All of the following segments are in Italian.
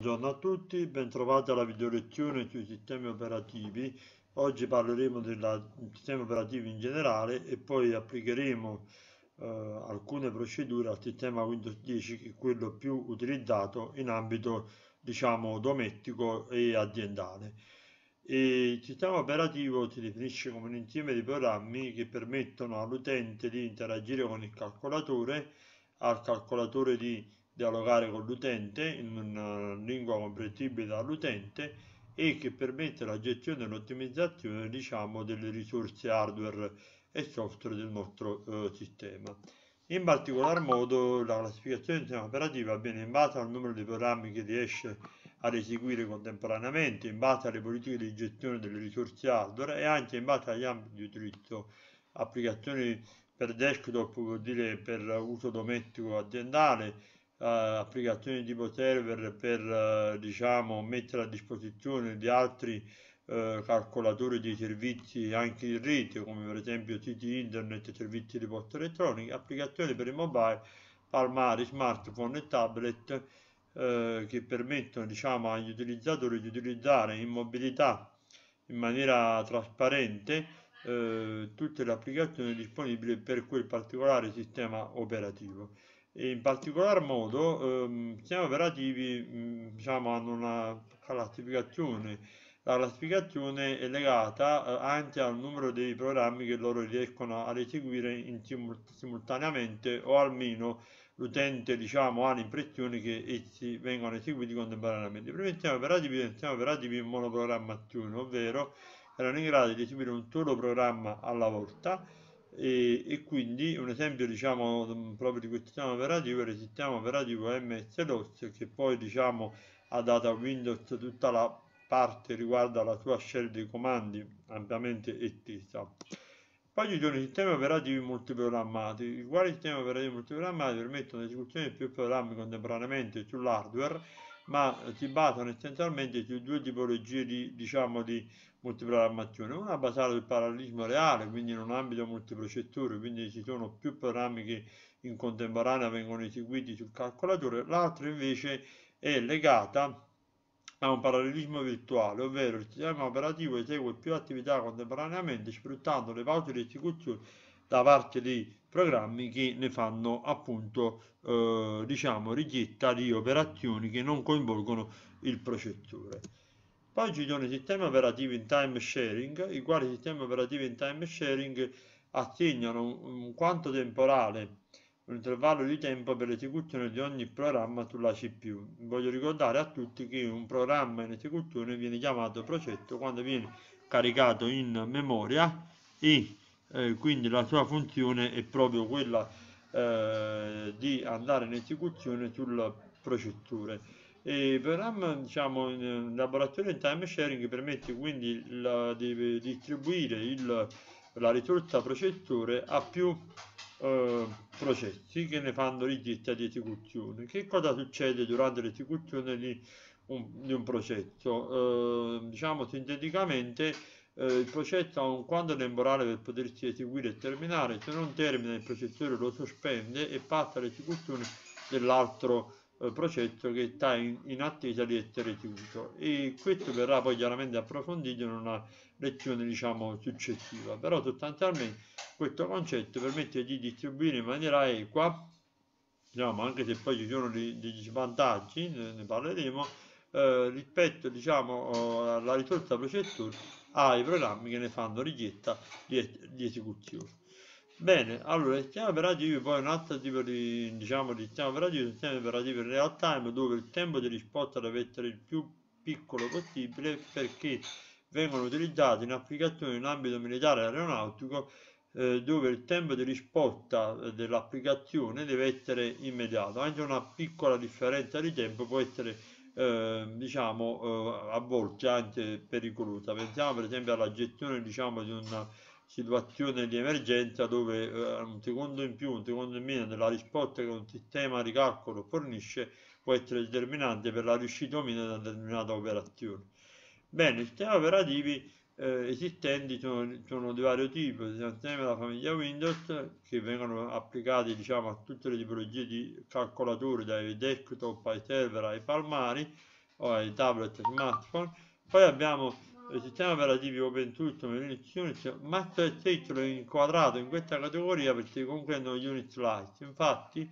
Buongiorno a tutti, bentrovati alla videolezione sui sistemi operativi. Oggi parleremo del sistema operativo in generale e poi applicheremo eh, alcune procedure al sistema Windows 10 che è quello più utilizzato in ambito diciamo domestico e aziendale. E il sistema operativo si definisce come un insieme di programmi che permettono all'utente di interagire con il calcolatore, al calcolatore di dialogare con l'utente in una eh, lingua comprensibile dall'utente e che permette la gestione e l'ottimizzazione diciamo, delle risorse hardware e software del nostro eh, sistema. In particolar modo la classificazione del sistema operativo avviene in base al numero di programmi che riesce ad eseguire contemporaneamente, in base alle politiche di gestione delle risorse hardware e anche in base agli ambiti di utilizzo, applicazioni per desktop, vuol dire per uso domestico aziendale, eh, applicazioni tipo server per eh, diciamo, mettere a disposizione di altri eh, calcolatori di servizi anche in rete come per esempio siti internet, servizi di posta elettronica, applicazioni per i mobile, palmari, smartphone e tablet eh, che permettono diciamo, agli utilizzatori di utilizzare in mobilità in maniera trasparente tutte le applicazioni disponibili per quel particolare sistema operativo e in particolar modo ehm, sistemi operativi mh, mm, diciamo, hanno una classificazione la classificazione è legata eh, anche al numero dei programmi che loro riescono ad eseguire in simul simultaneamente o almeno l'utente diciamo, ha l'impressione che essi vengano eseguiti contemporaneamente. Prima siamo operativi, siamo operativi in monoprogrammazione, ovvero erano in grado di eseguire un solo programma alla volta e, e, quindi un esempio diciamo mm, proprio di questo sistema operativo è il sistema operativo MS-DOS che poi diciamo ha dato a Windows tutta la parte riguardo alla sua scelta dei comandi ampiamente estesa. Poi ci sono i sistemi operativi multiprogrammati, i quali sistemi operativi multiprogrammati permettono l'esecuzione di più programmi contemporaneamente sull'hardware ma si basano essenzialmente su due tipologie di, diciamo, di multiprogrammazione. Una basata sul parallelismo reale, quindi in un ambito multiprocessore, quindi ci sono più programmi che in contemporanea vengono eseguiti sul calcolatore, l'altra invece è legata a un parallelismo virtuale, ovvero il sistema operativo esegue più attività contemporaneamente sfruttando le pause di esecuzione da parte di programmi che ne fanno appunto eh, diciamo richiesta di operazioni che non coinvolgono il processore. Poi ci sono i sistemi operativi in time sharing, i quali sistemi operativi in time sharing assegnano un quanto temporale, un intervallo di tempo per l'esecuzione di ogni programma sulla CPU. Voglio ricordare a tutti che un programma in esecuzione viene chiamato processo quando viene caricato in memoria e eh, quindi la sua funzione è proprio quella eh, di andare in esecuzione sul procettore. E per RAM, diciamo, in eh, laboratorio in time sharing permette quindi la, di distribuire il, la risorsa procettore a più eh, processi che ne fanno richiesta di esecuzione. Che cosa succede durante l'esecuzione di un, di un processo? Eh, diciamo sinteticamente eh, il processo ha un quando temporale per potersi eseguire e terminare, se non termina il processore lo sospende e passa all'esecuzione dell'altro eh, processo che sta in, in, attesa di essere eseguito e questo verrà poi chiaramente approfondito in una lezione diciamo successiva però sostanzialmente questo concetto permette di distribuire in maniera equa diciamo anche se poi ci sono degli svantaggi ne, ne parleremo eh, rispetto diciamo, eh, alla risorsa processore ai programmi che ne fanno richiesta di, di esecuzione. Bene, allora il sistema operativo poi è un altro tipo di, diciamo, di sistema operativo, il sistema operativo in real time dove il tempo di risposta deve essere il più piccolo possibile perché vengono utilizzati in applicazioni in ambito militare e aeronautico eh, dove il tempo di risposta eh, dell'applicazione deve essere immediato, anche una piccola differenza di tempo può essere Ehm, diciamo, eh, a volte anche pericolosa. Pensiamo per esempio alla gestione diciamo, di una situazione di emergenza dove eh, un secondo in più, un secondo in meno della risposta che un sistema di calcolo fornisce può essere determinante per la riuscita o meno di una determinata operazione. Bene, i sistemi operativi eh, esistenti sono, sono, di vario tipo, sono insieme alla famiglia Windows che vengono applicati diciamo, a tutte le tipologie di calcolatori, dai desktop ai server ai palmari o ai tablet e smartphone. Poi abbiamo il sistema operativo open come Linux Unix, MasterScript è inquadrato in questa categoria perché comprendono gli Unix Lite. Infatti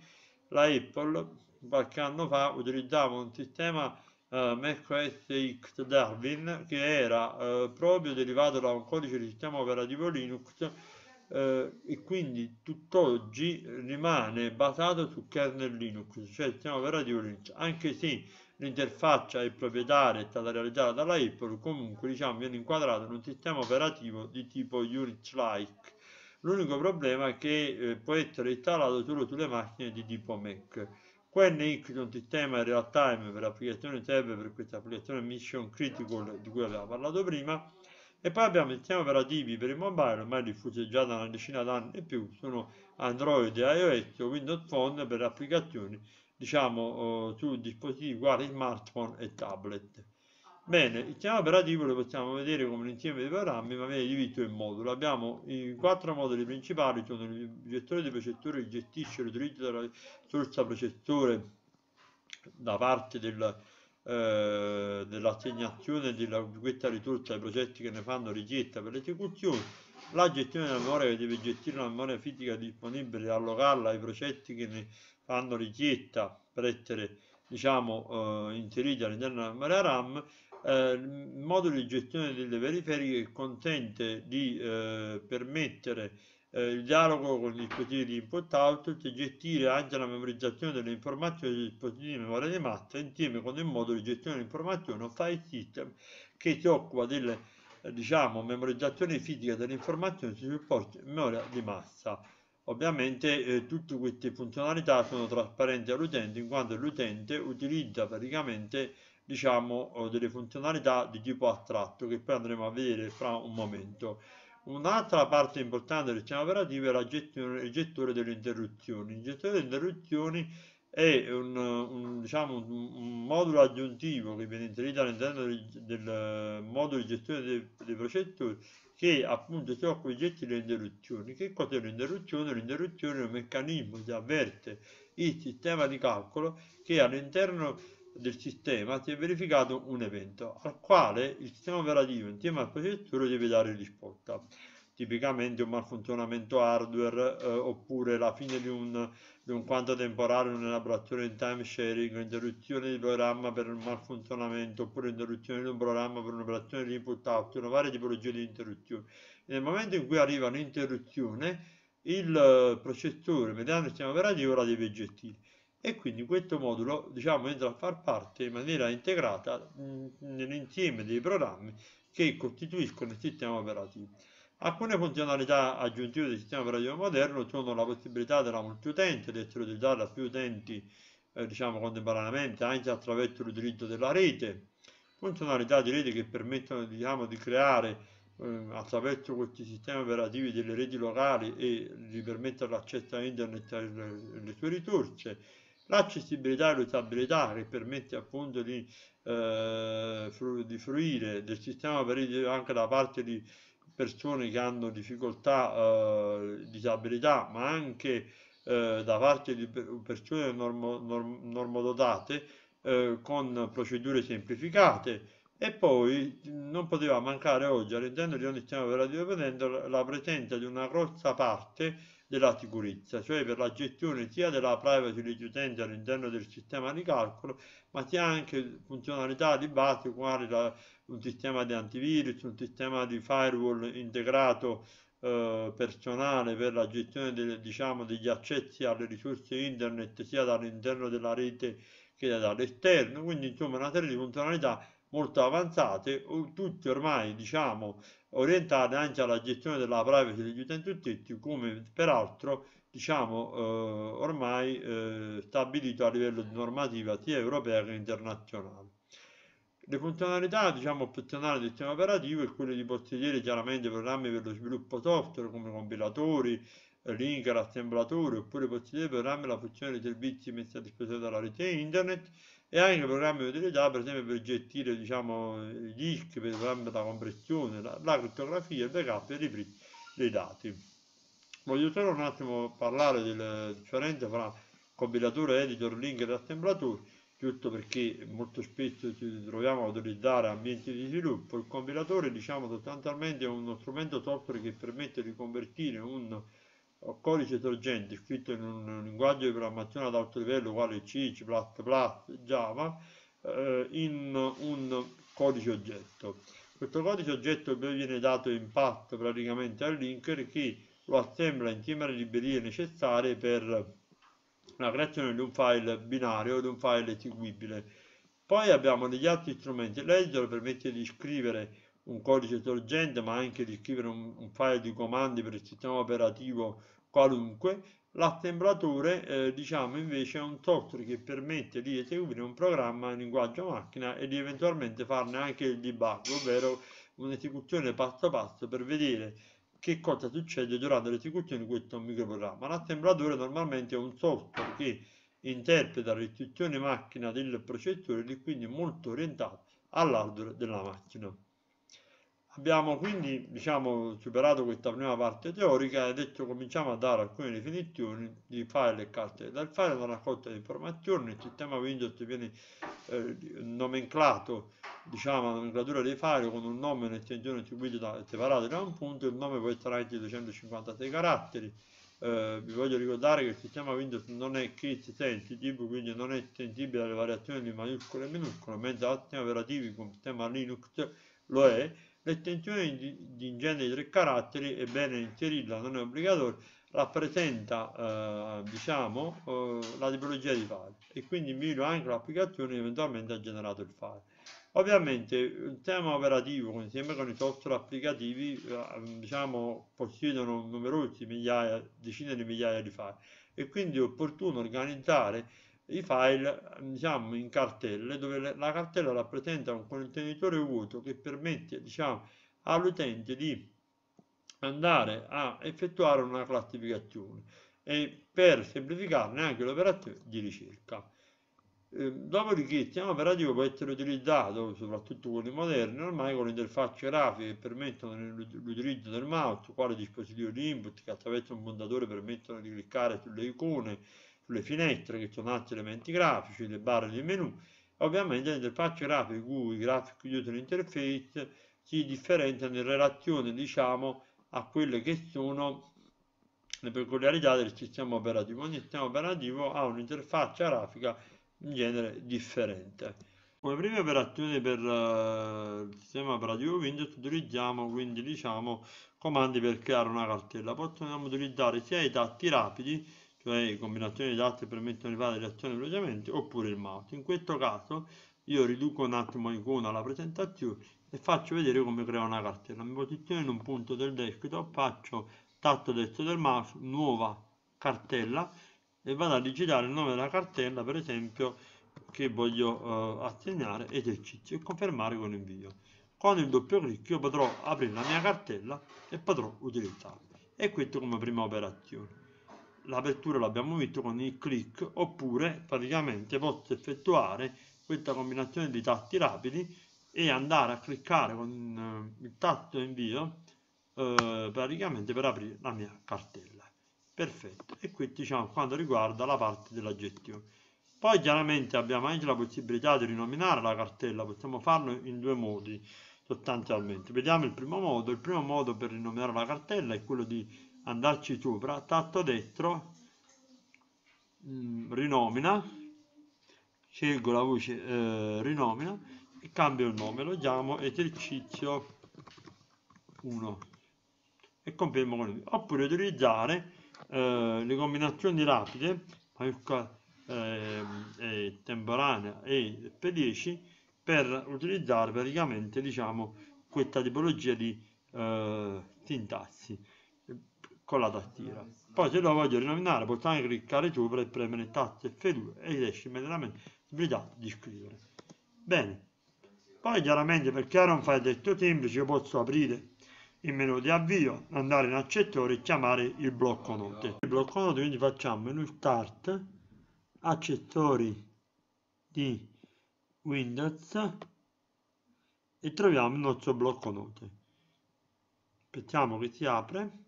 la Apple qualche anno fa utilizzava un sistema eh, MacSX Darwin che era eh, proprio derivato da un codice di sistema operativo Linux eh, e quindi tutt'oggi rimane basato su kernel Linux, cioè il sistema operativo Linux, anche se l'interfaccia e proprietaria è stata realizzata dalla Apple, comunque diciamo viene inquadrato in un sistema operativo di tipo Unix-like. L'unico problema è che eh, può essere installato solo sulle macchine di tipo Mac. Quell'IC è un sistema real time per l'applicazione serve per questa applicazione Mission Critical di cui abbiamo parlato prima e poi abbiamo il sistema operativi per il mobile ormai diffuso già da una decina d'anni e più sono Android, iOS o Windows Phone per applicazioni diciamo eh, su dispositivi quali smartphone e tablet. Bene, il chiama operativo lo possiamo vedere come un insieme di programmi, ma viene diviso in moduli. Abbiamo i quattro moduli principali, sono il gestore dei processori che gestisce l'utilizzo della risorsa processore da parte del, eh, dell'assegnazione di, questa risorsa ai processi che ne fanno richiesta per l'esecuzione, la gestione della memoria che deve gestire la memoria fisica disponibile e allocarla ai processi che ne fanno richiesta per essere diciamo, eh, inseriti all'interno della memoria RAM eh, il modulo di gestione delle periferiche consente di eh, permettere eh, il dialogo con i dispositivi di input-output e gestire anche la memorizzazione delle informazioni dei dispositivi di memoria di massa insieme con il modulo di gestione delle informazioni o file system che si occupa delle eh, diciamo, memorizzazione fisica delle informazioni sui supporti memoria di massa. Ovviamente eh, tutte queste funzionalità sono trasparenti all'utente in quanto l'utente utilizza praticamente diciamo eh, delle funzionalità di tipo attratto che poi andremo a vedere fra un momento. Un'altra parte importante del sistema operativo è gestione, il gestore delle interruzioni. Il gestore delle interruzioni è un, un, diciamo, un, un modulo aggiuntivo che viene inserito all'interno del, del, modulo di gestione dei, dei processori che appunto si occupa di gestire le interruzioni. Che cos'è l'interruzione? L'interruzione è un meccanismo che avverte il sistema di calcolo che all'interno del sistema si è verificato un evento al quale il sistema operativo insieme al processore deve dare risposta tipicamente un malfunzionamento hardware eh, oppure la fine di un, di un quanto temporale, un'elaborazione in time sharing, interruzione di programma per un malfunzionamento oppure interruzione di un programma per un'operazione di input out, una varia tipologia di interruzioni. Nel momento in cui arriva un'interruzione il eh, processore mediante il sistema operativo la deve gestire e quindi questo modulo diciamo entra a far parte in maniera integrata nell'insieme dei programmi che costituiscono il sistema operativo. Alcune funzionalità aggiuntive del sistema operativo moderno sono la possibilità della multiutente di essere utilizzata da più utenti eh, diciamo contemporaneamente anche attraverso l'utilizzo della rete, funzionalità di rete che permettono diciamo, di creare eh, attraverso questi sistemi operativi delle reti locali e di permettere l'accesso a internet e alle sue risorse L'accessibilità e l'usabilità che permette appunto di, eh, di fruire del sistema operativo anche da parte di persone che hanno difficoltà, eh, disabilità, ma anche eh, da parte di persone normo, norm, normodotate eh, con procedure semplificate. E poi non poteva mancare oggi all'interno di ogni sistema operativo la presenza di una grossa parte della sicurezza, cioè per la gestione sia della privacy degli utenti all'interno del sistema di calcolo, ma sia anche funzionalità di base quali la, un sistema di antivirus, un sistema di firewall integrato eh, personale per la gestione del, diciamo, degli accessi alle risorse internet sia dall'interno della rete che dall'esterno, quindi insomma una serie di funzionalità molto avanzate, tutte ormai diciamo orientate anche alla gestione della privacy degli utenti utenti come peraltro diciamo eh, ormai eh, stabilito a livello di normativa sia europea che internazionale. Le funzionalità diciamo, opzionali del sistema operativo è quelle di possedere chiaramente programmi per lo sviluppo software come compilatori, eh, linker, assemblatori oppure possedere programmi la funzione dei servizi messi a disposizione dalla rete internet e anche programmi utilizzati per esempio per gestire diciamo, i dischi, per programmi da compressione, la, la criptografia, il backup e i reprint dei dati. Voglio solo un attimo parlare della differenza tra compilatore, editor, link ed assemblatore, giusto perché molto spesso ci troviamo ad utilizzare ambienti di sviluppo. Il compilatore diciamo sostanzialmente è uno strumento software che permette di convertire un o codice sorgente scritto in un linguaggio di programmazione ad alto livello uguale C, C++, Java, eh, in un codice oggetto. Questo codice oggetto viene dato in path praticamente al linker che lo assembla insieme alle librerie necessarie per la creazione di un file binario o di un file eseguibile. Poi abbiamo degli altri strumenti. Ledger permette di scrivere un codice sorgente ma anche di scrivere un, un file di comandi per il sistema operativo qualunque l'assemblatore eh, diciamo invece è un software che permette di eseguire un programma in linguaggio macchina e di eventualmente farne anche il debug ovvero un'esecuzione passo passo per vedere che cosa succede durante l'esecuzione di questo microprogramma l'assemblatore normalmente è un software che interpreta le istruzioni macchina del processore ed è quindi molto orientato all'hardware della macchina Abbiamo quindi diciamo, superato questa prima parte teorica e adesso cominciamo a dare alcune definizioni di file e carte dal file, una raccolta di informazioni, il sistema Windows viene eh, nomenclato, diciamo la nomenclatura dei file con un nome e un'estensione attribuite da, separate da un punto, il nome può essere anche 256 caratteri, eh, vi voglio ricordare che il sistema Windows non è case sensitive, quindi non è sensibile alle variazioni di maiuscole e minuscole, mentre altri operativi come il sistema Linux lo è, L'estensione di, di in di tre caratteri ebbene inserirla, non è obbligatorio, rappresenta eh, diciamo, eh, la tipologia di file e quindi invio anche l'applicazione che eventualmente ha generato il file. Ovviamente il sistema operativo insieme con i software applicativi eh, diciamo, possiedono numerosi migliaia, decine di migliaia di file e quindi è opportuno organizzare i file diciamo in cartelle dove la cartella rappresenta un contenitore vuoto che permette diciamo all'utente di andare a effettuare una classificazione e per semplificarne anche l'operazione di ricerca. Ehm, dopodiché il sistema operativo può essere utilizzato, soprattutto quelli moderni, ormai con interfacce grafiche che permettono l'utilizzo del mouse, quale dispositivo di input che attraverso un montatore permettono di cliccare sulle icone, sulle finestre che sono altri elementi grafici, le barre del menu. Ovviamente l'interfaccia grafica GUI, Graphic User Interface, si differenzia in relazione diciamo, a quelle che sono le peculiarità del sistema operativo. Ogni sistema operativo ha un'interfaccia grafica in genere differente. Come prime operazioni per uh, il sistema operativo Windows utilizziamo quindi diciamo comandi per creare una cartella. Possiamo utilizzare sia i tatti rapidi cioè combinazioni di dati permettono di fare le azioni velocemente, oppure il mouse. In questo caso io riduco un attimo l'icona alla presentazione e faccio vedere come creo una cartella. Mi posiziono in un punto del desktop, faccio tatto destro del mouse, nuova cartella e vado a digitare il nome della cartella, per esempio, che voglio eh, assegnare esercizio e confermare con invio. Con il doppio clic io potrò aprire la mia cartella e potrò utilizzarla. E questo come prima operazione l'apertura l'abbiamo visto con il click oppure praticamente posso effettuare questa combinazione di tasti rapidi e andare a cliccare con eh, il tasto invio eh, praticamente per aprire la mia cartella perfetto e qui diciamo quanto riguarda la parte della gestione poi chiaramente abbiamo anche la possibilità di rinominare la cartella possiamo farlo in due modi sostanzialmente vediamo il primo modo il primo modo per rinominare la cartella è quello di andarci sopra, tatto destro, mh, mm, rinomina, scelgo la voce eh, rinomina e cambio il nome, lo chiamo esercizio 1 e confermo con lui. Oppure utilizzare eh, le combinazioni rapide, maiuscola eh, eh, temporanea e f 10 per utilizzare praticamente diciamo questa tipologia di eh, sintassi con la tastiera. Poi se lo voglio rinominare posso anche cliccare sopra e premere tasto F2 ed esce immediatamente sbrigato di scrivere. Bene, poi chiaramente perché era un file testo semplice io posso aprire il menu di avvio, andare in accettore e chiamare il blocco note. Il blocco note quindi facciamo menu start, accettori di Windows e troviamo il nostro blocco note. Aspettiamo che si apre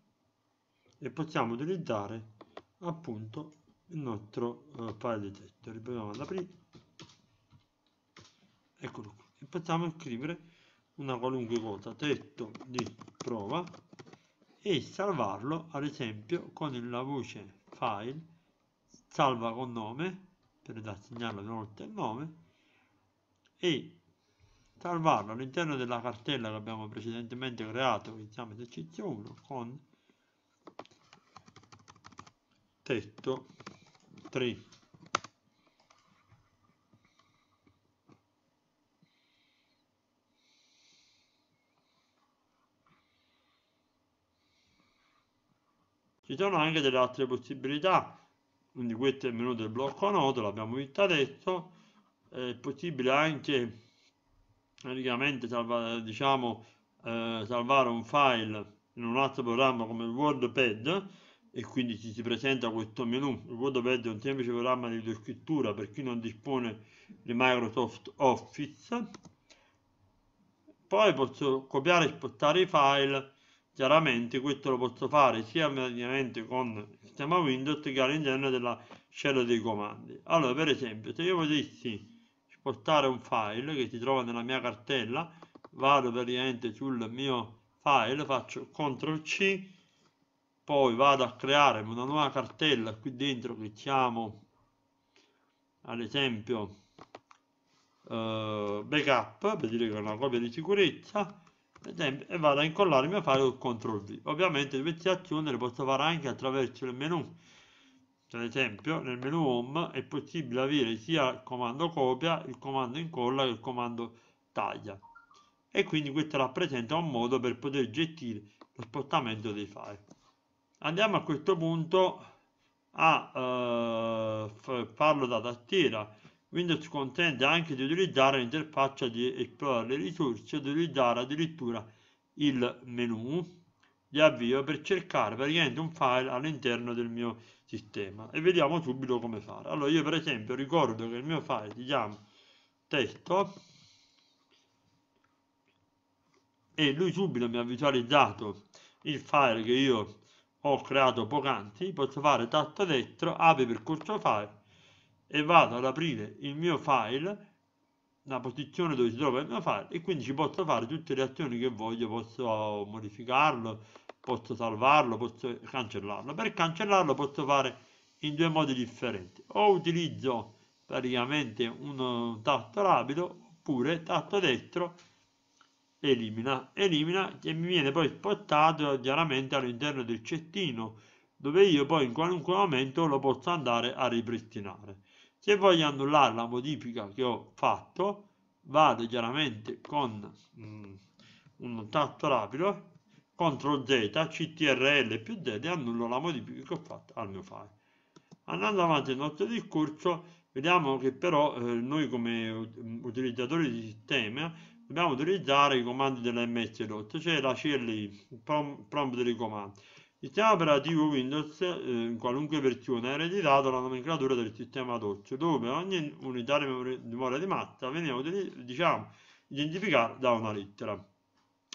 e possiamo utilizzare appunto il nostro uh, file di testo riproviamo ad aprire eccolo qui e possiamo scrivere una qualunque cosa testo di prova e salvarlo ad esempio con la voce file salva con nome per assegnarlo una volta il nome e salvarlo all'interno della cartella che abbiamo precedentemente creato che si chiama esercizio 1 con tetto 3 ci sono anche delle altre possibilità quindi questo è il menu del blocco nodo l'abbiamo visto adesso è possibile anche praticamente salvare, diciamo, eh, salvare un file in un altro programma come il WordPad e quindi ci si presenta questo menu. Il WordPad è un semplice programma di scrittura per chi non dispone di Microsoft Office. Poi posso copiare e spostare i file, chiaramente questo lo posso fare sia immediatamente con il sistema Windows che all'interno della scella dei comandi. Allora, per esempio, se io volessi spostare un file che si trova nella mia cartella, vado praticamente sul mio file, faccio CTRL C, poi vado a creare una nuova cartella qui dentro che chiamo ad esempio eh, backup per dire che è una copia di sicurezza e vado a incollare il mio file con CTRL V ovviamente queste azioni le posso fare anche attraverso il menu ad esempio nel menu home è possibile avere sia il comando copia il comando incolla che il comando taglia e quindi questo rappresenta un modo per poter gestire lo spostamento dei file andiamo a questo punto a eh, farlo da tastiera Windows consente anche di utilizzare l'interfaccia di esplorare le risorse di utilizzare addirittura il menu di avvio per cercare praticamente un file all'interno del mio sistema e vediamo subito come fare allora io per esempio ricordo che il mio file si chiama testo e lui subito mi ha visualizzato il file che io ho creato poc'anti, posso fare tasto destro apri percorso file e vado ad aprire il mio file la posizione dove si trova il mio file e quindi ci posso fare tutte le azioni che voglio posso modificarlo posso salvarlo posso cancellarlo per cancellarlo posso fare in due modi differenti o utilizzo praticamente un eh, tasto rapido oppure tasto destro elimina, elimina che mi viene poi portato chiaramente all'interno del cettino dove io poi in qualunque momento lo posso andare a ripristinare. Se voglio annullare la modifica che ho fatto, vado chiaramente con mm, un tasto rapido, CTRL Z, CTRL più Z e annullo la modifica che ho fatto al mio file. Andando avanti nel nostro discorso, vediamo che però eh, noi come mm, utilizzatori di sistema dobbiamo utilizzare i comandi dell'ms dot cioè la CLI prom prompt dei comandi il sistema operativo Windows eh, in qualunque versione ha ereditato la nomenclatura del sistema DOS dove ogni unità di memoria di massa veniva diciamo, identificata da una lettera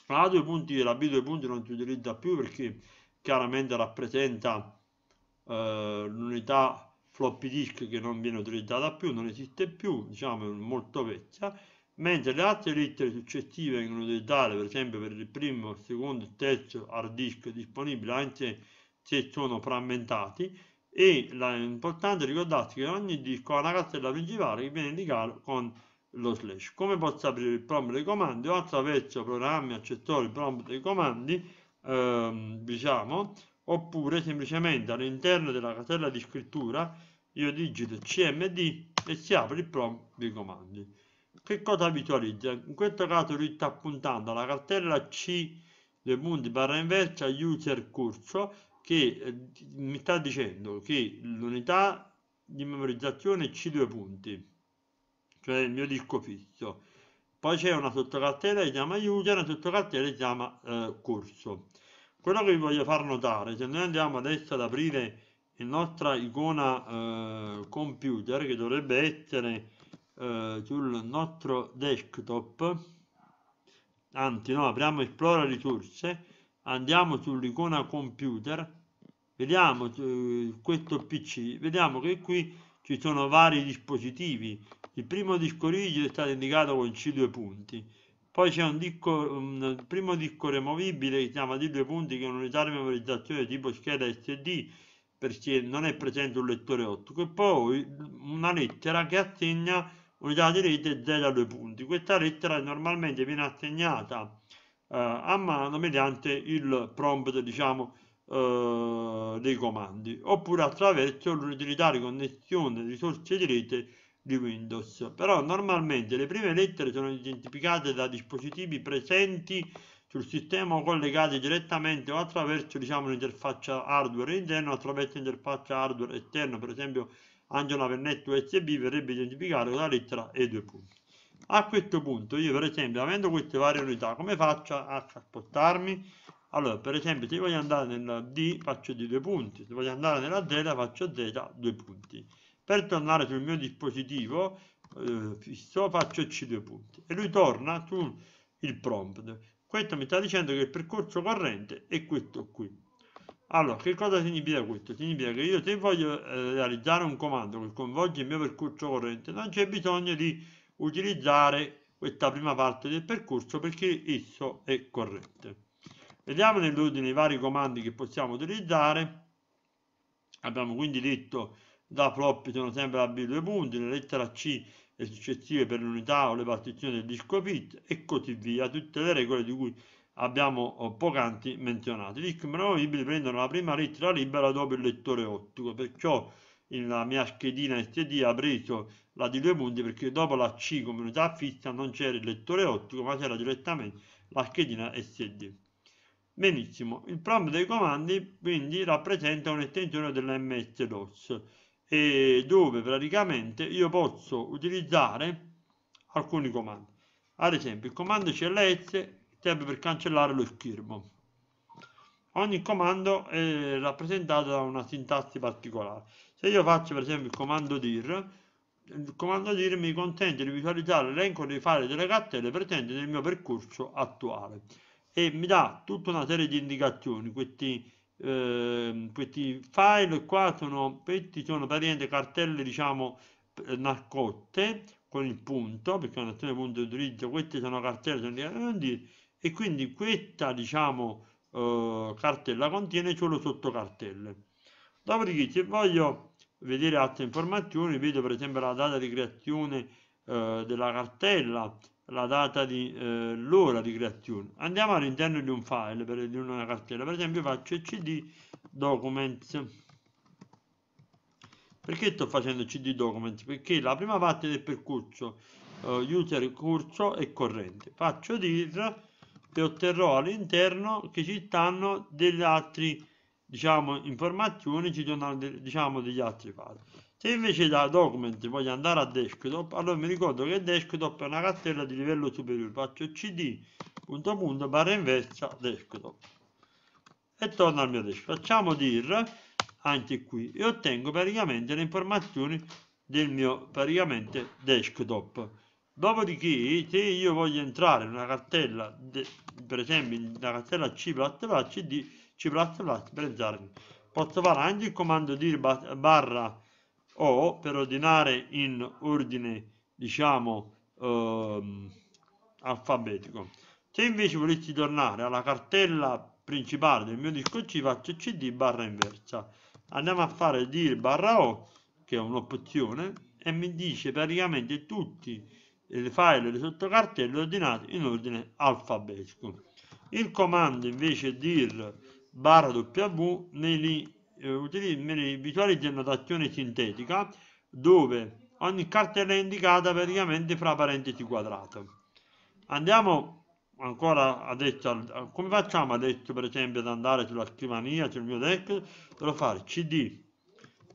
la A2 punti e la B2 punti non si utilizza più perché chiaramente rappresenta eh, l'unità floppy disk che non viene utilizzata più non esiste più diciamo è molto vecchia mentre le altre lettere successive vengono dettate, per esempio per il primo, il secondo e il terzo hard disk disponibili anche se sono frammentati, e l'importante è ricordarsi che ogni disco ha una cartella principale che viene indicata con lo slash. Come posso aprire il prompt dei comandi? O attraverso programmi, accessori, prompt dei comandi, ehm, diciamo, oppure semplicemente all'interno della cartella di scrittura io digito cmd e si apre il prompt dei comandi che cosa visualizza? In questo caso lui sta puntando alla cartella C due punti barra inversa user curso che eh, mi sta dicendo che l'unità di memorizzazione è C2 punti, cioè il mio disco fisso. Poi c'è una sottocartella che si chiama user, una sottocartella che si chiama eh, corso. Quello che vi voglio far notare, se noi andiamo adesso ad aprire la nostra icona eh, computer, che dovrebbe essere eh, sul nostro desktop anzi no apriamo esplora risorse andiamo sull'icona computer vediamo eh, questo pc vediamo che qui ci sono vari dispositivi il primo disco rigido è stato indicato con c due punti poi c'è un, un, primo disco removibile che si chiama d due punti che è un'unità di memorizzazione tipo scheda sd perché non è presente un lettore ottico e poi una lettera che assegna unità di rete e zeta due punti. Questa lettera normalmente viene assegnata eh, a mano mediante il prompt, diciamo, eh, dei comandi, oppure attraverso l'utilità di connessione di risorse di rete di Windows. Però normalmente le prime lettere sono identificate da dispositivi presenti sul sistema o collegati direttamente o attraverso diciamo un'interfaccia hardware interna attraverso interfaccia hardware esterna per esempio anche una USB verrebbe identificato con la lettera e due punti. A questo punto io per esempio avendo queste varie unità come faccio a spostarmi? Allora per esempio se voglio andare nella D faccio D due punti, se voglio andare nella Z faccio Z due punti. Per tornare sul mio dispositivo eh, fisso faccio C due punti e lui torna sul prompt. Questo mi sta dicendo che il percorso corrente è questo qui. Allora, che cosa significa questo? Significa che io se voglio eh, realizzare un comando che coinvolge il mio percorso corrente, non c'è bisogno di utilizzare questa prima parte del percorso perché esso è corrente. Vediamo nell'ordine i vari comandi che possiamo utilizzare. Abbiamo quindi detto da flop sono sempre a B due punti, la lettera C le successive per l'unità o le partizioni del disco fit e così via, tutte le regole di cui abbiamo eh, poc'anzi menzionato. I dischi monovisibili prendono la prima lettera libera dopo il lettore ottico, perciò nella mia schedina SD ha preso la di due punti perché dopo la C come unità fissa non c'era il lettore ottico ma c'era direttamente la schedina SD. Benissimo, il prompt dei comandi quindi rappresenta un'estensione dell'ms-dos e dove praticamente io posso utilizzare alcuni comandi. Ad esempio il comando CLS tab per cancellare lo schermo. Ogni comando è rappresentato da una sintassi particolare. Se io faccio per esempio il comando dir, il comando dir mi consente di visualizzare l'elenco dei file delle cartelle presenti nel mio percorso attuale e mi dà tutta una serie di indicazioni. Questi, eh, questi file qua sono, questi sono praticamente cartelle diciamo eh, nascoste con il punto, perché la nazione punto utilizzo, queste sono cartelle, sono e quindi questa diciamo eh, cartella contiene solo sottocartelle dopodiché se voglio vedere altre informazioni vedo per esempio la data di creazione eh, della cartella la data di eh, l'ora di creazione andiamo all'interno di un file per, di una cartella per esempio faccio cd documents perché sto facendo cd documents perché la prima parte del percorso eh, user corso e corrente faccio dir le otterrò all'interno che ci stanno delle altre diciamo informazioni ci sono diciamo degli altri file se invece da document voglio andare a desktop allora mi ricordo che desktop è una cartella di livello superiore faccio cd punto punto barra inversa desktop e torno al mio desktop facciamo dir anche qui e ottengo praticamente le informazioni del mio praticamente desktop Dopodiché, se io voglio entrare in una cartella, per esempio in una cartella C++, CD, C++, per esempio, posso fare anche il comando dir barra o per ordinare in ordine, diciamo, ehm, alfabetico. Se invece volessi tornare alla cartella principale del mio disco C, faccio CD barra inversa. Andiamo a fare dir barra o, che è un'opzione, e mi dice praticamente tutti il file di sottocartello ordinato in ordine alfabetico. Il comando invece dir barra w me li, eh, me li visualizza in notazione sintetica dove ogni cartella è indicata praticamente fra parentesi quadrate. Andiamo ancora adesso, come facciamo adesso per esempio ad andare sulla scrivania, sul mio deck? Devo fare cd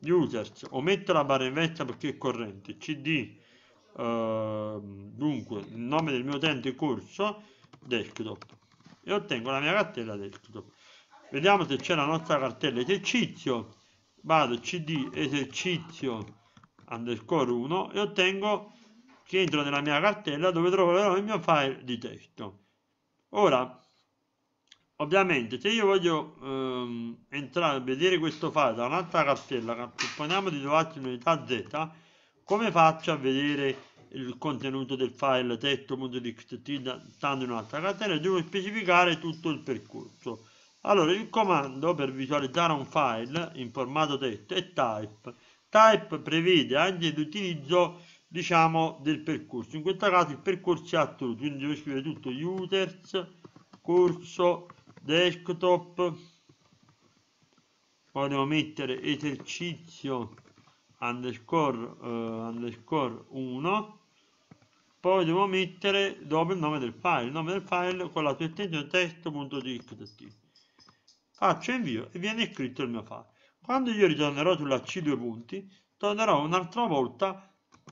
users, ometto la barra inversa perché è corrente, cd Ehm, dunque il nome del mio utente corso desktop e ottengo la mia cartella desktop vediamo se c'è la nostra cartella esercizio vado cd esercizio underscore 1 e ottengo che entro nella mia cartella dove troverò il mio file di testo ora ovviamente se io voglio ehm, entrare a vedere questo file da un'altra cartella supponiamo di trovarci in unità z come faccio a vedere il contenuto del file tetto.txt dando in un'altra cartella e devo specificare tutto il percorso. Allora il comando per visualizzare un file in formato tetto è type. Type prevede anche l'utilizzo diciamo del percorso, in questo caso il percorso è assoluto, quindi devo scrivere tutto users, corso, desktop, poi devo mettere esercizio underscore, uh, underscore 1 poi devo mettere dopo il nome del file, il nome del file con la sua estensione testo.txt. Faccio invio e viene scritto il mio file. Quando io ritornerò sulla C 2 punti, tornerò un'altra volta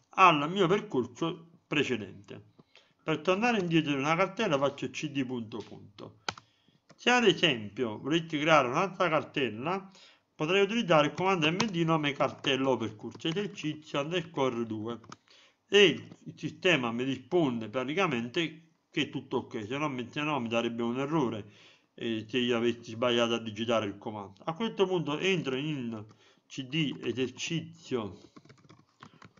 al mio percorso precedente. Per tornare indietro in una cartella faccio cd punto punto. Se ad esempio volete creare un'altra cartella, potrei utilizzare il comando md nome cartello o percorso esercizio underscore 2 e il sistema mi risponde praticamente che è tutto ok, se no, se no mi darebbe un errore eh, se io avessi sbagliato a digitare il comando. A questo punto entro in CD esercizio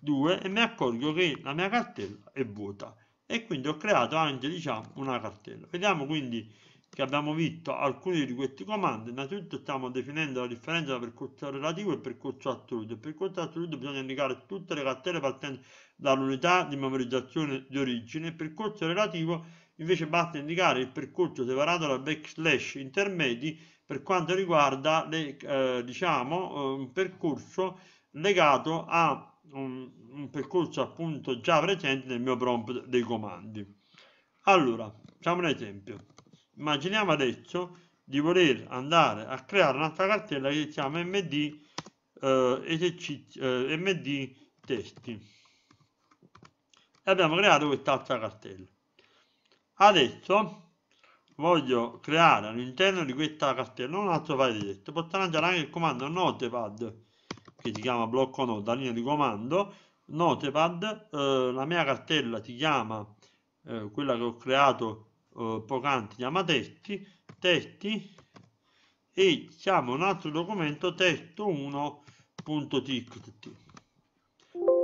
2 e mi accorgo che la mia cartella è vuota e quindi ho creato anche diciamo una cartella. Vediamo quindi che abbiamo visto alcuni di questi comandi, innanzitutto stiamo definendo la differenza tra percorso relativo e percorso assoluto. Per percorso assoluto bisogna indicare tutte le cartelle partendo dall'unità di memorizzazione di origine, percorso relativo invece basta indicare il percorso separato da backslash intermedi per quanto riguarda le, eh, diciamo, un percorso legato a un, un, percorso appunto già presente nel mio prompt dei comandi. Allora, facciamo un esempio immaginiamo adesso di voler andare a creare un'altra cartella che si chiama md, eh, esercizi, eh, md testi e abbiamo creato quest'altra cartella adesso voglio creare all'interno di questa cartella un altro file testo posso lanciare anche il comando notepad che si chiama blocco nota linea di comando notepad eh, la mia cartella si chiama eh, quella che ho creato eh, poc'anzi chiama testi, testi e chiamo un altro documento testo1.txt.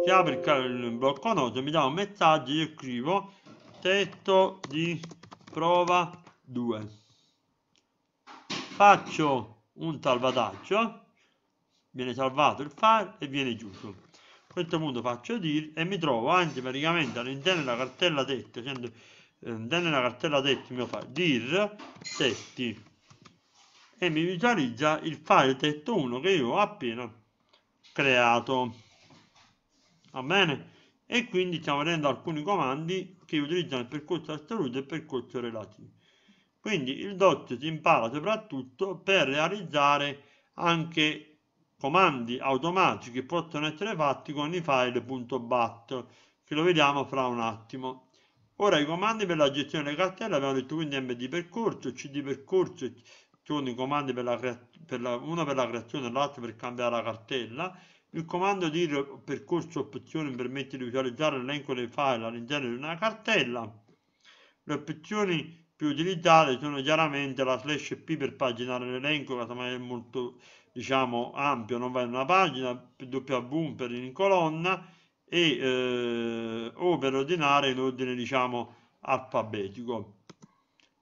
Si apre il blocco note, mi dà un messaggio, io scrivo testo di prova 2. Faccio un salvataggio, viene salvato il file e viene chiuso. A questo punto faccio dir e mi trovo anche praticamente all'interno della cartella testo, andando ehm, nella cartella testi mi fa dir testi e mi visualizza il file testo 1 che io ho appena creato va bene e quindi stiamo vedendo alcuni comandi che utilizzano il percorso assoluto e il percorso relativo quindi il DOT si impara soprattutto per realizzare anche comandi automatici che possono essere fatti con i file.bat che lo vediamo fra un attimo Ora i comandi per la gestione delle cartelle abbiamo detto quindi MD percorso, CD percorso sono i comandi per la, per la, uno per la creazione e l'altro per cambiare la cartella. Il comando di percorso opzioni permette di visualizzare l'elenco dei file all'interno di una cartella. Le opzioni più utilizzate sono chiaramente la slash p per paginare l'elenco, casomai è molto diciamo ampio, non va in una pagina, w per in colonna, e eh, o per ordinare in ordine diciamo alfabetico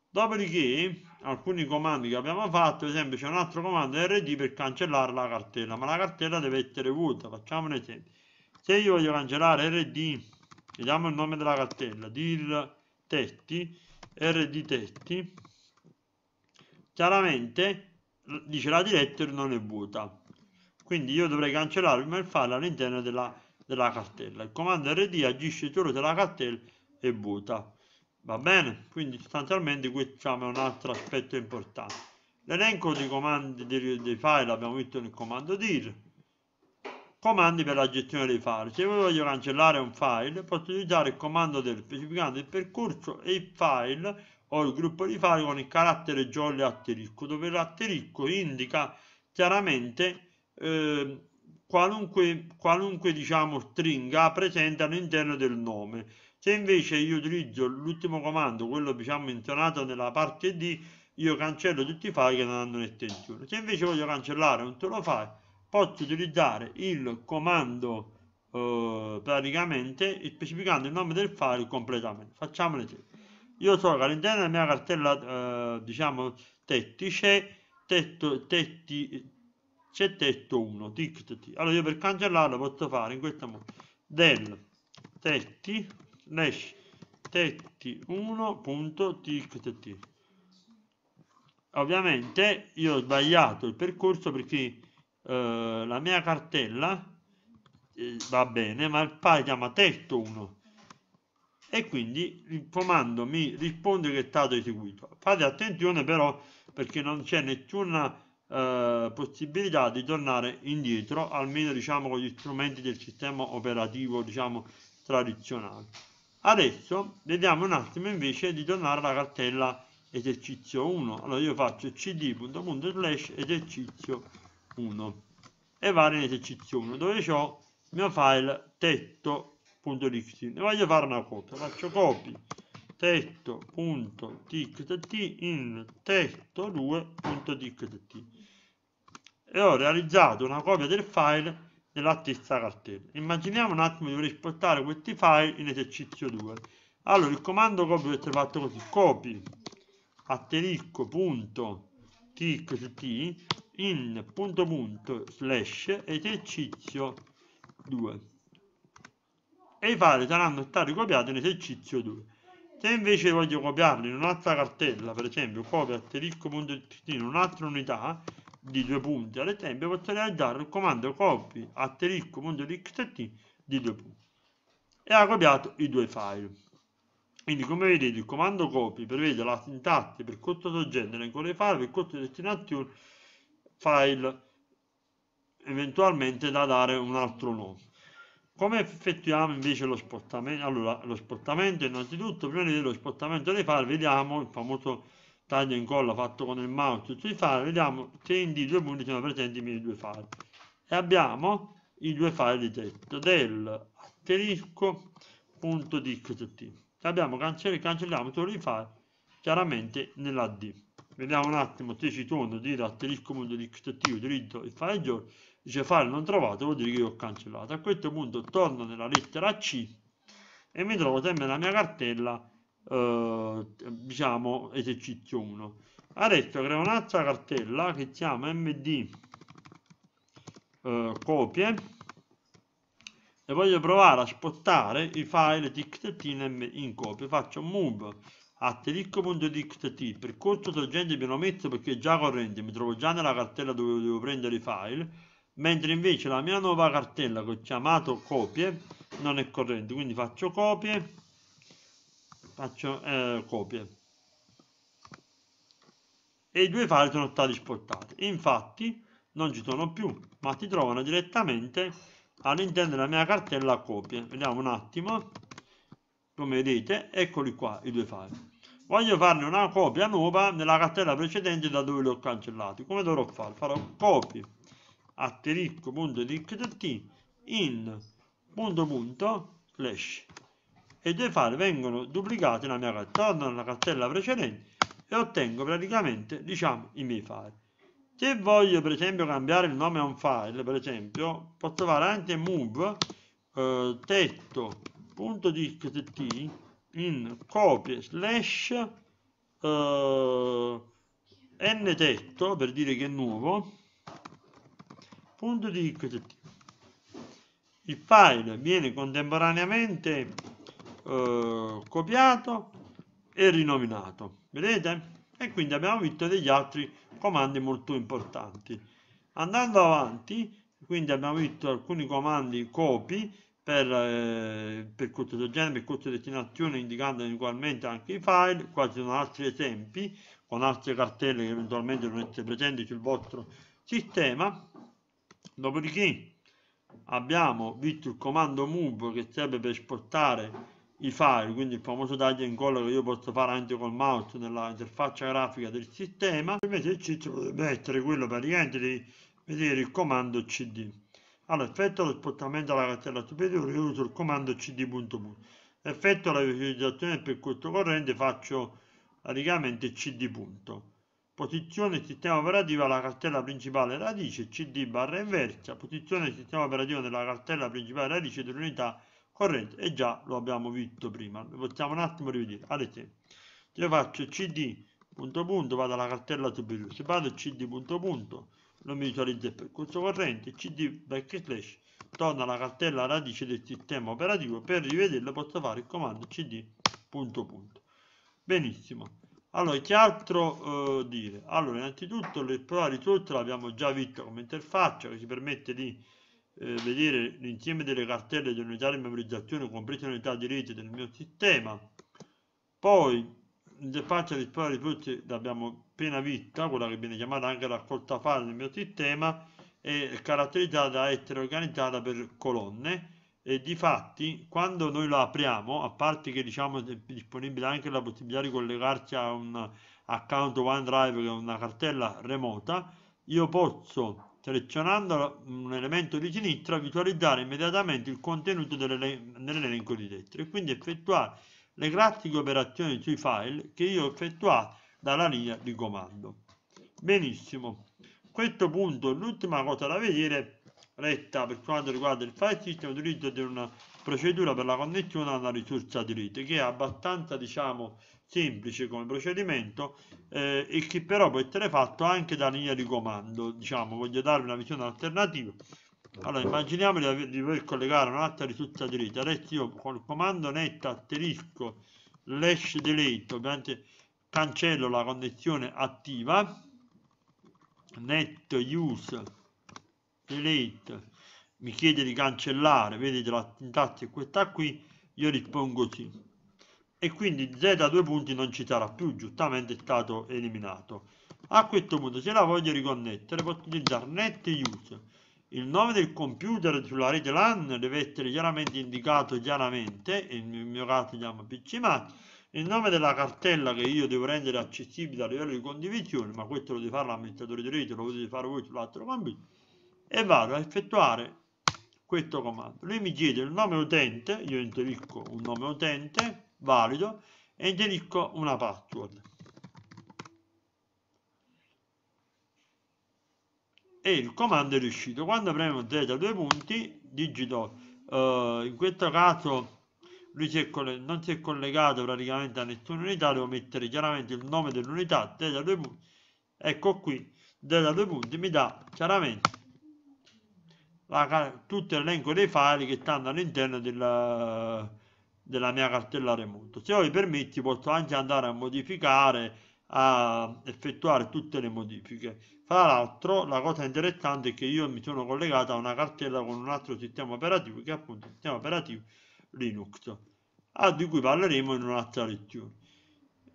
dopodiché alcuni comandi che abbiamo fatto ad esempio c'è un altro comando rd per cancellare la cartella ma la cartella deve essere vuota facciamo un esempio se io voglio cancellare rd vediamo il nome della cartella dir testi rd testi chiaramente dice la directory non è vuota quindi io dovrei cancellare prima il file all'interno della cartella della cartella. Il comando rd agisce solo se cartella e vuota. Va bene? Quindi sostanzialmente questo diciamo, è un altro aspetto importante. L'elenco dei comandi dei, file abbiamo visto nel comando dir. Comandi per la gestione dei file. Se io voglio cancellare un file, posso utilizzare il comando del specificando il percorso e il file o il gruppo di file con il carattere jolly asterisco, dove l'asterisco indica chiaramente eh, qualunque, qualunque diciamo, stringa ah, presente all'interno del nome. Se invece io utilizzo l'ultimo comando, quello diciamo menzionato nella parte D, io cancello tutti i file che non hanno un'estensione. Se invece voglio cancellare un solo file, posso utilizzare il comando eh, praticamente specificando il nome del file completamente. Facciamo l'esempio. Io so che all'interno della mia cartella, eh, diciamo, tetti c'è tetti, c'è testo 1 tict allora io per cancellarlo posso fare in questo modo del tetti slash tetti 1.tict ovviamente io ho sbagliato il percorso perché eh, la mia cartella eh, va bene ma il file chiama testo 1 e quindi il comando mi risponde che è stato eseguito fate attenzione però perché non c'è nessuna eh, possibilità di tornare indietro, almeno diciamo con gli strumenti del sistema operativo diciamo tradizionale. Adesso vediamo un attimo invece di tornare alla cartella esercizio 1. Allora io faccio cd.slash esercizio 1 e vado in esercizio 1 dove ho il mio file tetto.lxt. Ne voglio fare una copia, faccio copy testo.txt in testo2.txt e ho realizzato una copia del file nella stessa cartella. Immaginiamo un attimo di dover esportare questi file in esercizio 2. Allora, il comando copy può essere fatto così, copy asterisco.txt in punto punto slash esercizio 2 e i file saranno stati copiati in esercizio 2. Se invece voglio copiarlo in un'altra cartella, per esempio copia asterisco.txt in un'altra unità di due punti, ad esempio posso realizzare il comando copy asterisco.txt di due punti e ha copiato i due file. Quindi come vedete il comando copy prevede la sintassi per corso soggetto, ancora file, per corso destinazione, file eventualmente da dare un altro nome. Come effettuiamo invece lo spostamento? Allora, lo spostamento innanzitutto, prima di vedere lo spostamento dei file, vediamo il famoso taglio e incolla fatto con il mouse tutti i file, vediamo se in D due punti sono presenti i miei due file. E abbiamo i due file di testo del asterisco punto Abbiamo cancell- cancelliamo solo i file chiaramente nella D vediamo un attimo, tesi tono, dire asterisco mondo ristruttivo, diritto e fareggio, dice file non trovato, vuol dire che io ho cancellato. A questo punto torno nella lettera C e mi trovo sempre nella mia cartella, eh, diciamo, esercizio 1. Adesso creo un'altra cartella che chiama md eh, copie e voglio provare a spostare i file txt in, in copie. Faccio move Attericco il percorso sorgente me lo metto perché è già corrente, mi trovo già nella cartella dove devo prendere i file, mentre invece la mia nuova cartella che ho chiamato copie non è corrente, quindi faccio copie, faccio eh, copie. E i due file sono stati esportati. Infatti non ci sono più, ma si trovano direttamente all'interno della mia cartella copie. Vediamo un attimo. Come vedete, eccoli qua i due file voglio farne una copia nuova nella cartella precedente da dove l'ho cancellato come dovrò fare? farò copia asterisco.dictt in punto punto slash e due file vengono duplicati nella mia cartella, torno alla cartella precedente e ottengo praticamente diciamo i miei file se voglio per esempio cambiare il nome a un file per esempio posso fare anche move eh, tetto.dictt in copie slash eh, n tetto per dire che è nuovo punto di xt ecco il file viene contemporaneamente eh, copiato e rinominato vedete e quindi abbiamo visto degli altri comandi molto importanti andando avanti quindi abbiamo visto alcuni comandi copy per, eh, per corte genere, per corte destinazione, indicando ugualmente anche i file, qua ci sono altri esempi con altre cartelle che eventualmente non essere presenti sul vostro sistema, dopodiché abbiamo visto il comando move che serve per esportare i file, quindi il famoso taglio e incolla che io posso fare anche col mouse nella interfaccia grafica del sistema, invece il C potrebbe essere quello praticamente di vedere il comando cd. All'effetto lo spostamento della cartella superiore io uso il comando cd.mu. Effetto la visualizzazione per questo corrente faccio praticamente cd. Punto. Posizione sistema operativo alla cartella principale radice cd barra inversa. Posizione sistema operativo della cartella principale radice dell'unità corrente. E già lo abbiamo visto prima. Lo possiamo un attimo rivedere. Ad esempio, io faccio cd punto punto vado alla cartella superiore. Se vado cd punto punto lo visualizza per corso corrente cd backslash torna alla cartella radice del sistema operativo per rivederlo posso fare il comando cd punto punto benissimo allora che altro eh, dire allora innanzitutto l'esplorare risorse l'abbiamo già visto come interfaccia che ci permette di eh, vedere l'insieme delle cartelle delle unità di memorizzazione comprese le unità di rete del mio sistema poi le facce rispetto frutti l'abbiamo appena vista, quella che viene chiamata anche raccolta file nel mio sistema, è caratterizzata da essere organizzata per colonne e di fatti quando noi la apriamo, a parte che diciamo è disponibile anche la possibilità di collegarci a un account OneDrive che è una cartella remota, io posso selezionando un elemento di sinistra visualizzare immediatamente il contenuto nell'elenco di destra e quindi effettuare le grafiche operazioni sui file che io ho effettuato dalla linea di comando. Benissimo, a questo punto l'ultima cosa da vedere retta per quanto riguarda il file system utilizzo di una procedura per la connessione a una risorsa di rete che è abbastanza diciamo semplice come procedimento eh, e che però può essere fatto anche da linea di comando diciamo voglio darvi una visione alternativa allora immaginiamo di, aver, di poter collegare un'altra risultatrice, adesso io con il comando net asterisco slash delete, ovviamente cancello la connessione attiva, net use delete, mi chiede di cancellare, vedete la sintassi è questa qui, io rispongo sì. E quindi z a due punti non ci sarà più, giustamente è stato eliminato. A questo punto se la voglio riconnettere posso utilizzare net use il nome del computer sulla rete LAN deve essere chiaramente indicato chiaramente, il mio caso si chiama PCMAT, il nome della cartella che io devo rendere accessibile a livello di condivisione, ma questo lo deve fare l'amministratore di rete, lo potete fare voi sull'altro computer, e vado a effettuare questo comando. Lui mi chiede il nome utente, io inserisco un nome utente valido e inserisco una password. e il comando è riuscito quando premo z due punti digito eh, in questo caso lui si non si è collegato praticamente a nessuna unità devo mettere chiaramente il nome dell'unità z due punti ecco qui z due punti mi dà chiaramente la, tutto l'elenco dei file che stanno all'interno della, della mia cartella remoto se voi permetti posso anche andare a modificare a effettuare tutte le modifiche. Fra l'altro la cosa interessante è che io mi sono collegato a una cartella con un altro sistema operativo che è appunto il sistema operativo Linux, ah, di cui parleremo in un'altra lezione.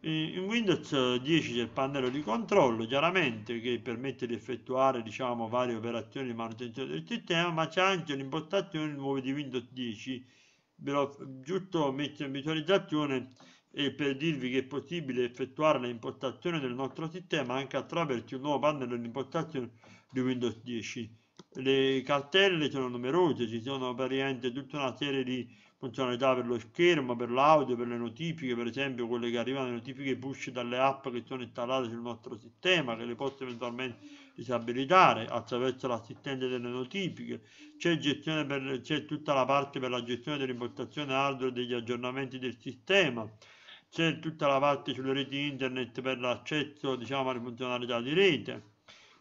In Windows 10 c'è il pannello di controllo, chiaramente che permette di effettuare diciamo, varie operazioni di manutenzione del sistema, ma c'è anche l'impostazione nuova di Windows 10, giusto in visualizzazione e per dirvi che è possibile effettuare l'impostazione del nostro sistema anche attraverso il nuovo pannello di impostazione di Windows 10. Le cartelle sono numerose, ci sono praticamente tutta una serie di funzionalità per lo schermo, per l'audio, per le notifiche, per esempio quelle che arrivano, le notifiche push dalle app che sono installate sul nostro sistema, che le posso eventualmente disabilitare attraverso l'assistente delle notifiche, c'è, per, c'è tutta la parte per la gestione dell'impostazione hardware e degli aggiornamenti del sistema, c'è tutta la parte sulle reti internet per l'accesso diciamo, alle funzionalità di rete,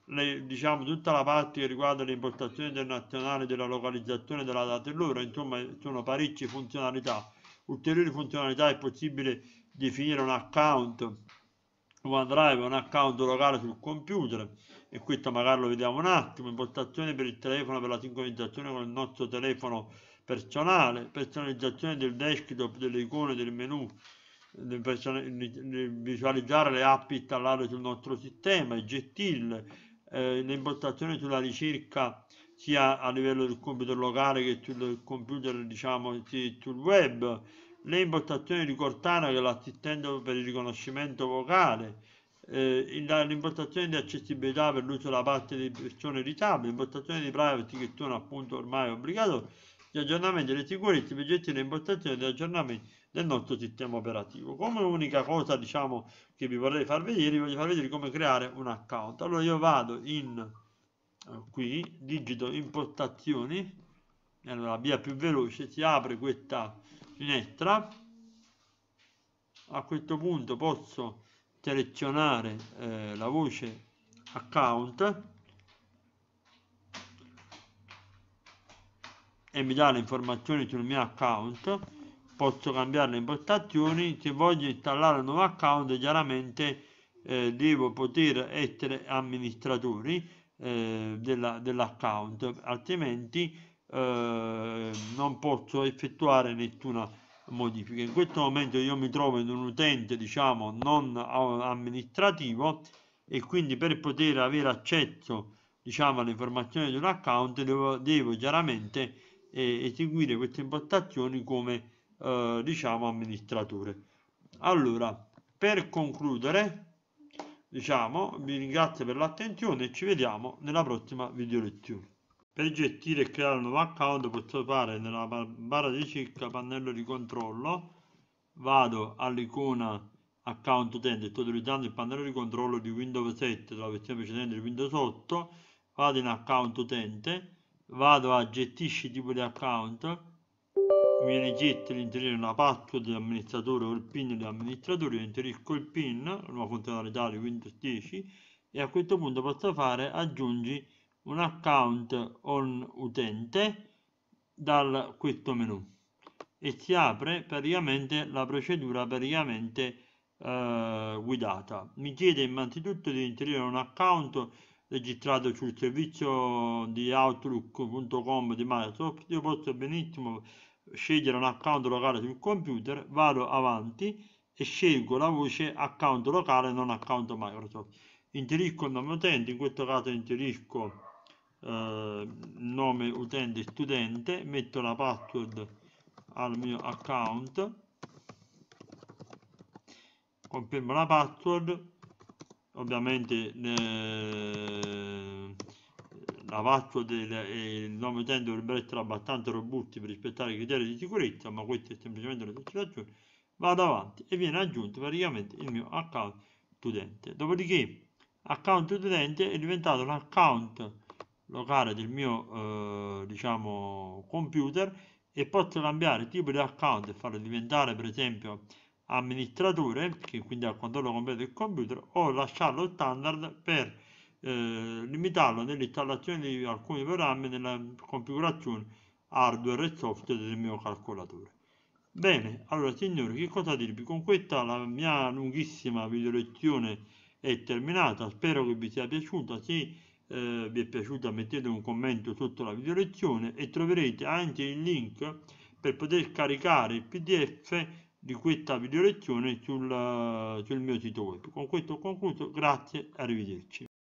le, diciamo, tutta la parte che riguarda le impostazioni internazionali della localizzazione della data e l'ora, insomma sono parecchie funzionalità. Ulteriori funzionalità è possibile definire un account OneDrive, un account locale sul computer e questo magari lo vediamo un attimo, impostazione per il telefono per la sincronizzazione con il nostro telefono personale, personalizzazione del desktop, delle icone, del menu, di, di visualizzare le app installate sul nostro sistema, il GTIL, eh, le impostazioni sulla ricerca sia a livello del computer locale che sul computer diciamo sul web, le impostazioni di Cortana che l'assistente per il riconoscimento vocale, eh, l'impostazione di accessibilità per l'uso da parte di persone disabili, l'impostazione di privacy che sono appunto ormai obbligatorie, gli aggiornamenti delle sicurezze, i progetti e le impostazioni gli aggiornamenti nel nostro sistema operativo. Come unica cosa diciamo che vi vorrei far vedere, vi voglio far vedere come creare un account. Allora io vado in eh, qui, digito impostazioni, allora la via più veloce, si apre questa finestra. A questo punto posso selezionare eh, la voce account e mi dà le informazioni sul mio account posso cambiare le impostazioni se voglio installare un nuovo account chiaramente eh, devo poter essere amministratore eh, dell'account dell altrimenti eh, non posso effettuare nessuna modifica in questo momento io mi trovo in un utente diciamo non eh, amministrativo e quindi per poter avere accesso diciamo alle informazioni di un account devo, devo chiaramente eh, eseguire queste impostazioni come eh, diciamo amministratore allora per concludere diciamo vi ringrazio per l'attenzione e ci vediamo nella prossima video lezione per gestire e creare un nuovo account posso fare nella barra di ricerca pannello di controllo vado all'icona account utente sto utilizzando il pannello di controllo di Windows 7 della versione precedente di Windows 8 vado in account utente vado a gestisci tipo di account viene getta all'interno di una patto dell'amministratore o il PIN dell'amministratore, io inserisco il PIN, nuova funzionalità Windows 10 e a questo punto posso fare aggiungi un account on utente da questo menu e si apre praticamente la procedura praticamente eh, guidata. Mi chiede innanzitutto di inserire un account registrato sul servizio di outlook.com di Microsoft, io posso benissimo scegliere un account locale sul computer, vado avanti e scelgo la voce account locale non account Microsoft. Inserisco il nome utente, in questo caso inserisco eh, nome utente studente, metto la password al mio account, confermo la password, ovviamente eh, avatto del, e eh, il 9 dovrebbero essere abbastanza robusti per rispettare i criteri di sicurezza, ma questo è semplicemente una l'esercitazione, vado avanti e viene aggiunto praticamente il mio account utente. Dopodiché account utente è diventato un account locale del mio eh, diciamo computer e posso cambiare tipo di account e farlo diventare per esempio amministratore, che quindi ha controllo completo del computer, o lasciarlo standard per eh, limitarlo nell'installazione di alcuni programmi nella configurazione hardware e software del mio calcolatore. Bene, allora signori, che cosa dirvi? Con questa la mia lunghissima video lezione è terminata, spero che vi sia piaciuta, se eh, vi è piaciuta mettete un commento sotto la video lezione e troverete anche il link per poter scaricare il pdf di questa video lezione sul, sul mio sito web. Con questo ho concluso, grazie arrivederci.